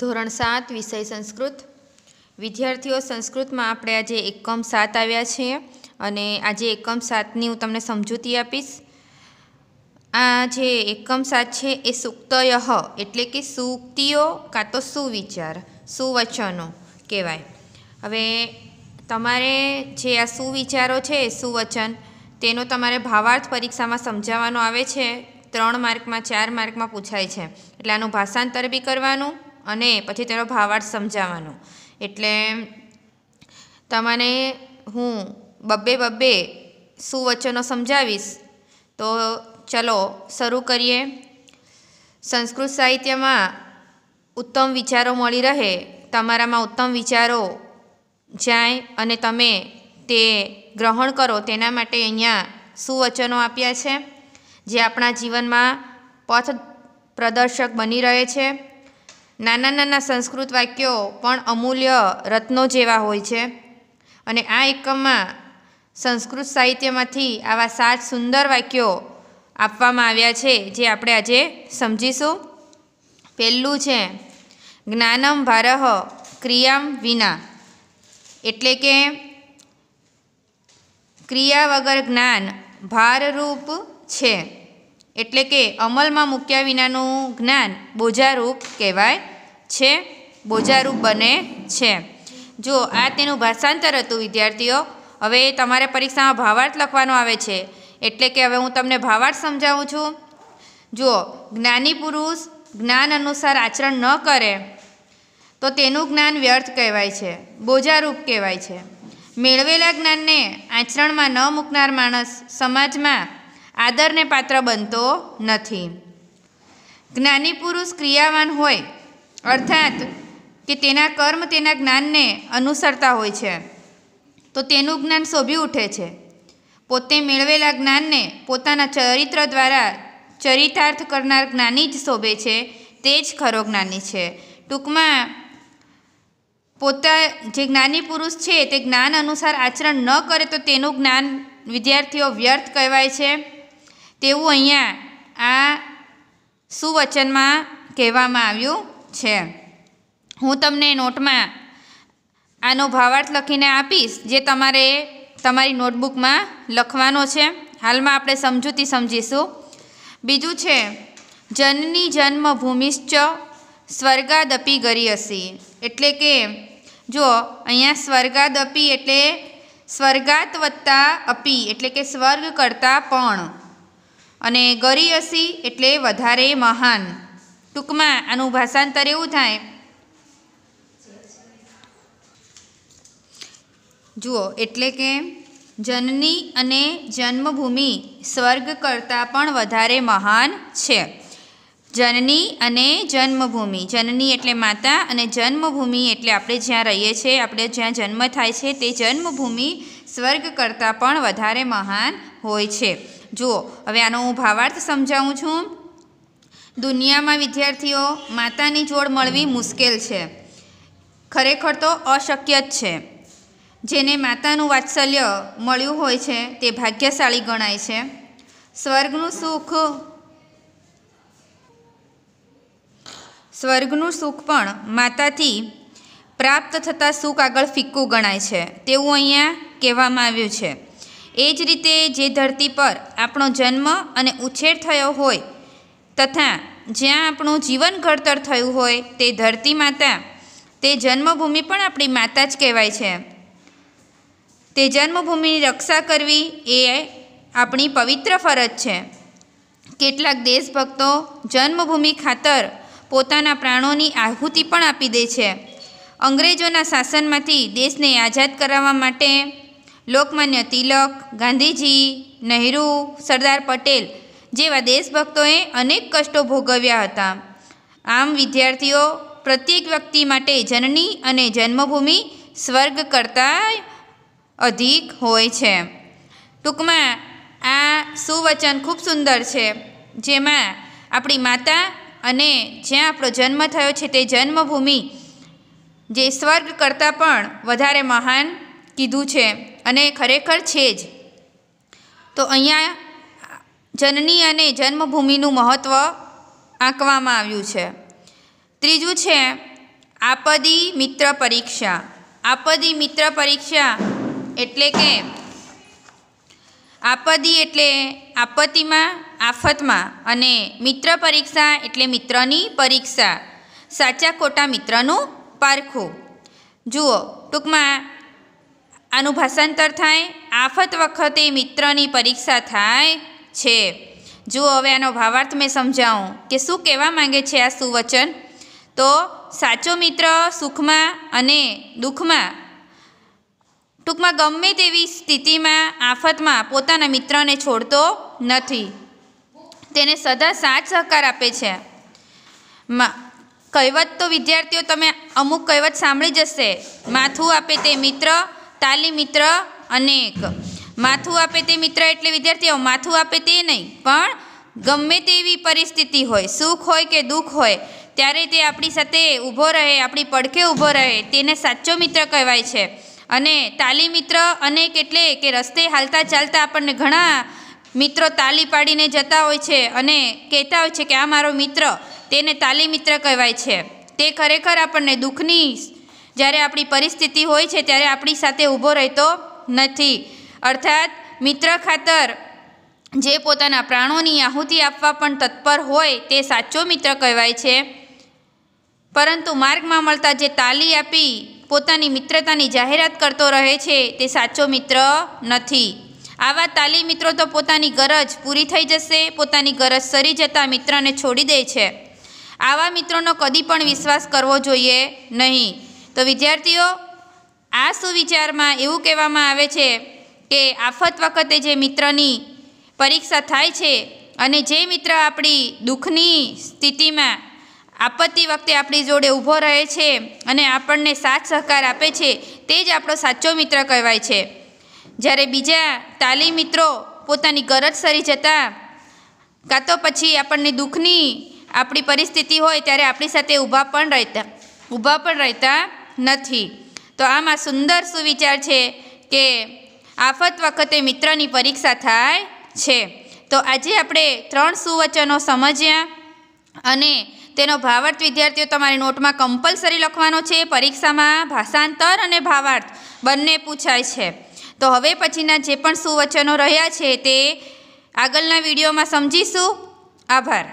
ધોરણ સાત વિષય સંસ્કૃત વિદ્યાર્થીઓ સંસ્કૃતમાં આપણે આજે એકમ સાત આવ્યા છીએ અને આજે એકમ સાતની હું તમને સમજૂતી આપીશ આ જે એકમ સાત છે એ સુક્તયહ એટલે કે સુક્તિઓ કાં તો સુવિચાર સુવચનો કહેવાય હવે તમારે જે આ સુવિચારો છે સુવચન તેનો તમારે ભાવાર્થ પરીક્ષામાં સમજાવવાનો આવે છે ત્રણ માર્કમાં ચાર માર્કમાં પૂછાય છે એટલે આનું ભાષાંતર બી કરવાનું અને પછી તેનો ભાવાર્થ સમજાવવાનો એટલે તમને હું બબ્બે બબ્બે સુવચનો સમજાવીશ તો ચલો શરૂ કરીએ સંસ્કૃત સાહિત્યમાં ઉત્તમ વિચારો મળી રહે તમારામાં ઉત્તમ વિચારો જાય અને તમે તે ગ્રહણ કરો તેના માટે અહીંયા સુવચનો આપ્યા છે જે આપણા જીવનમાં પથ પ્રદર્શક બની રહે છે નાના નાના સંસ્કૃત વાક્યો પણ અમૂલ્ય રત્નો જેવા હોય છે અને આ એકમમાં સંસ્કૃત સાહિત્યમાંથી આવા સાત સુંદર વાક્યો આપવામાં આવ્યા છે જે આપણે આજે સમજીશું પહેલું છે જ્ઞાનમ ભારહ ક્રિયામ વિના એટલે કે ક્રિયા વગર જ્ઞાન ભારરૂપ છે એટલે કે અમલમાં મૂક્યા વિનાનું જ્ઞાન બોજારૂપ કહેવાય છે બોજારૂપ બને છે જો આ તેનું ભાષાંતર હતું વિદ્યાર્થીઓ હવે તમારે પરીક્ષામાં ભાવાર્થ લખવાનો આવે છે એટલે કે હવે હું તમને ભાવાર્થ સમજાવું છું જુઓ જ્ઞાની પુરુષ જ્ઞાન અનુસાર આચરણ ન કરે તો તેનું જ્ઞાન વ્યર્થ કહેવાય છે બોજારૂપ કહેવાય છે મેળવેલા જ્ઞાનને આચરણમાં ન મૂકનાર માણસ સમાજમાં આદરને પાત્ર બનતો નથી જ્ઞાની પુરુષ ક્રિયાવાન હોય અર્થાત કે તેના કર્મ તેના જ્ઞાનને અનુસરતા હોય છે તો તેનું જ્ઞાન શોભી ઉઠે છે પોતે મેળવેલા જ્ઞાનને પોતાના ચરિત્ર દ્વારા ચરિતાર્થ કરનાર જ્ઞાની જ શોભે છે તે જ ખરો જ્ઞાની છે ટૂંકમાં પોતા જે જ્ઞાની પુરુષ છે તે જ્ઞાન અનુસાર આચરણ ન કરે તો તેનું જ્ઞાન વિદ્યાર્થીઓ વ્યર્થ કહેવાય છે તેવું અહીંયા આ સુવચનમાં કહેવામાં આવ્યું છે હું તમને નોટમાં આનો ભાવાર્થ લખીને આપીશ જે તમારે તમારી નોટબુકમાં લખવાનો છે હાલમાં આપણે સમજૂતી સમજીશું બીજું છે જનની જન્મભૂમિશ્ચ સ્વર્ગાદપી ગરી હસી એટલે કે જો અહીંયા સ્વર્ગાદપી એટલે સ્વર્ગાત વત્તા અપી એટલે કે સ્વર્ગ કરતાં પણ અને ગરીયસી એટલે વધારે મહાન ટૂંકમાં આનું ભાષાંતર એવું થાય જુઓ એટલે કે જનની અને જન્મભૂમિ સ્વર્ગ કરતાં પણ વધારે મહાન છે જનની અને જન્મભૂમિ જનની એટલે માતા અને જન્મભૂમિ એટલે આપણે જ્યાં રહીએ છીએ આપણે જ્યાં જન્મ થાય છે તે જન્મભૂમિ સ્વર્ગ કરતાં પણ વધારે મહાન હોય છે જુઓ હવે આનો હું ભાવાર્થ સમજાવું છું દુનિયામાં વિદ્યાર્થીઓ માતાની જોડ મળવી મુશ્કેલ છે ખરેખર તો અશક્ય જ છે જેને માતાનું વાત્સલ્ય મળ્યું હોય છે તે ભાગ્યશાળી ગણાય છે સ્વર્ગનું સુખ સ્વર્ગનું સુખ પણ માતાથી પ્રાપ્ત થતાં સુખ આગળ ફિક્કું ગણાય છે તેવું અહીંયા કહેવામાં આવ્યું છે એ જ રીતે જે ધરતી પર આપણો જન્મ અને ઉછેર થયો હોય તથા જ્યાં આપણું જીવન ઘડતર થયું હોય તે ધરતી માતા તે જન્મભૂમિ પણ આપણી માતા જ કહેવાય છે તે જન્મભૂમિની રક્ષા કરવી એ આપણી પવિત્ર ફરજ છે કેટલાક દેશભક્તો જન્મભૂમિ ખાતર પોતાના પ્રાણોની આહુતિ પણ આપી દે છે અંગ્રેજોના શાસનમાંથી દેશને આઝાદ કરાવવા માટે લોકમાન્ય તિલક ગાંધીજી નહેરુ સરદાર પટેલ જેવા દેશભક્તોએ અનેક કષ્ટો ભોગવ્યા હતા આમ વિદ્યાર્થીઓ પ્રત્યેક વ્યક્તિ માટે જનની અને જન્મભૂમિ સ્વર્ગ કરતાં અધિક હોય છે ટૂંકમાં આ સુવચન ખૂબ સુંદર છે જેમાં આપણી માતા અને જ્યાં આપણો જન્મ થયો છે તે જન્મભૂમિ જે સ્વર્ગ કરતાં પણ વધારે મહાન કીધું છે અને ખરેખર છે જ તો અહીંયા જનની અને જન્મભૂમિનું મહત્ત્વ આંકવામાં આવ્યું છે ત્રીજું છે આપદી મિત્ર પરીક્ષા આપદી મિત્ર પરીક્ષા એટલે કે આપદી એટલે આપત્તિમાં આફતમાં અને મિત્ર પરીક્ષા એટલે મિત્રની પરીક્ષા સાચા ખોટા મિત્રનું પારખું જુઓ ટૂંકમાં આનું ભાષાંતર થાય આફત વખતે મિત્રની પરીક્ષા થાય છે જુઓ હવે આનો ભાવાર્થ મેં સમજાવું કે શું કહેવા માંગે છે આ સુવચન તો સાચો મિત્ર સુખમાં અને દુઃખમાં ટૂંકમાં ગમે તેવી સ્થિતિમાં આફતમાં પોતાના મિત્રને છોડતો નથી તેને સદા સાથ સહકાર આપે છે કહેવત તો વિદ્યાર્થીઓ તમે અમુક કહેવત સાંભળી જશે માથું આપે તે મિત્ર તાલી મિત્ર અનેક માથું આપે તે મિત્ર એટલે વિદ્યાર્થીઓ માથું આપે તે નહીં પણ ગમે તેવી પરિસ્થિતિ હોય સુખ હોય કે દુઃખ હોય ત્યારે તે આપણી સાથે ઊભો રહે આપણી પડખે ઊભો રહે તેને સાચો મિત્ર કહેવાય છે અને તાલી મિત્ર અનેક એટલે કે રસ્તે હાલતા ચાલતા આપણને ઘણા મિત્રો તાલી પાડીને જતા હોય છે અને કહેતા હોય છે કે આ મારો મિત્ર તેને તાલી મિત્ર કહેવાય છે તે ખરેખર આપણને દુઃખની જ્યારે આપણી પરિસ્થિતિ હોય છે ત્યારે આપણી સાથે ઊભો રહેતો નથી અર્થાત મિત્ર ખાતર જે પોતાના પ્રાણોની આહુતિ આપવા પણ તત્પર હોય તે સાચો મિત્ર કહેવાય છે પરંતુ માર્ગમાં મળતા જે તાલી આપી પોતાની મિત્રતાની જાહેરાત કરતો રહે છે તે સાચો મિત્ર નથી આવા તાલી મિત્રો તો પોતાની ગરજ પૂરી થઈ જશે પોતાની ગરજ સરી જતાં મિત્રને છોડી દે છે આવા મિત્રોનો કદી પણ વિશ્વાસ કરવો જોઈએ નહીં તો વિદ્યાર્થીઓ આ સુવિચારમાં એવું કહેવામાં આવે છે કે આફત વખતે જે મિત્રની પરીક્ષા થાય છે અને જે મિત્ર આપણી દુઃખની સ્થિતિમાં આપત્તિ વખતે આપણી જોડે ઊભો રહે છે અને આપણને સાથ સહકાર આપે છે તે જ આપણો સાચો મિત્ર કહેવાય છે જ્યારે બીજા તાલીમ મિત્રો પોતાની ગરજ સરી જતાં કાં તો પછી આપણને દુઃખની આપણી પરિસ્થિતિ હોય ત્યારે આપણી સાથે ઊભા પણ રહેતા ઊભા પણ રહેતા નથી તો આમાં સુંદર સુવિચાર છે કે આફત વખતે મિત્રની પરીક્ષા થાય છે તો આજે આપણે ત્રણ સુવચનો સમજ્યા અને તેનો ભાવાર્થ વિદ્યાર્થીઓ તમારે નોટમાં કમ્પલસરી લખવાનો છે પરીક્ષામાં ભાષાંતર અને ભાવાર્થ બંને પૂછાય છે તો હવે પછીના જે પણ સુવચનો રહ્યા છે તે આગળના વિડીયોમાં સમજીશું આભાર